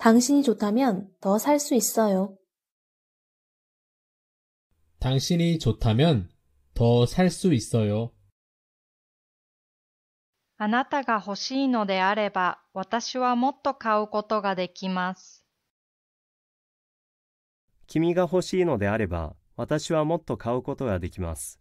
당신이좋다면더살수있어요당신이좋다면더살수있어요あなたが欲しいのであれば、私はもっと買うことができます。君が欲しいのであれば、私はもっと買うことができます。